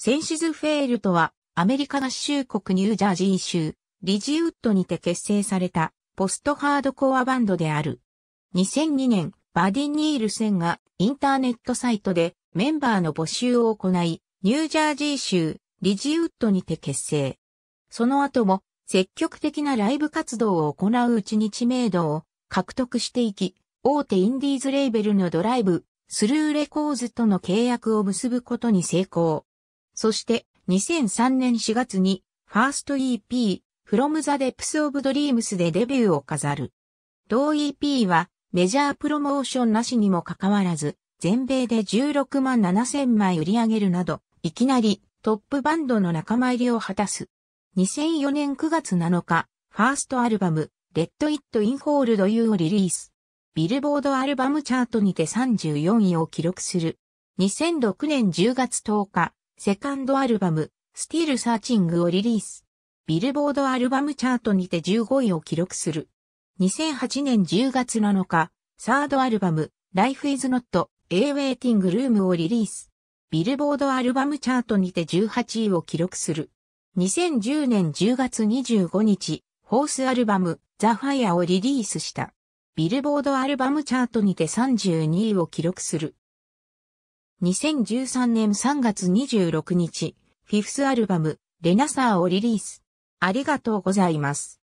センシズフェールとは、アメリカ合衆国ニュージャージー州、リジウッドにて結成された、ポストハードコアバンドである。2002年、バディ・ニールセンが、インターネットサイトで、メンバーの募集を行い、ニュージャージー州、リジウッドにて結成。その後も、積極的なライブ活動を行ううちに知名度を獲得していき、大手インディーズレーベルのドライブ、スルーレコーズとの契約を結ぶことに成功。そして、2003年4月に、ファースト EP、From the Depths of Dreams でデビューを飾る。同 EP は、メジャープロモーションなしにもかかわらず、全米で16万7千枚売り上げるなど、いきなりトップバンドの仲間入りを果たす。2004年9月7日、ファーストアルバム、Let It In Hold You をリリース。ビルボードアルバムチャートにて34位を記録する。2006年10月10日、セカンドアルバム、スティール・サーチングをリリース。ビルボードアルバムチャートにて15位を記録する。2008年10月7日、サードアルバム、Life is Not A Waiting Room をリリース。ビルボードアルバムチャートにて18位を記録する。2010年10月25日、ホースアルバム、ザ・ファイアをリリースした。ビルボードアルバムチャートにて32位を記録する。2013年3月26日、フィフスアルバム、レナサーをリリース。ありがとうございます。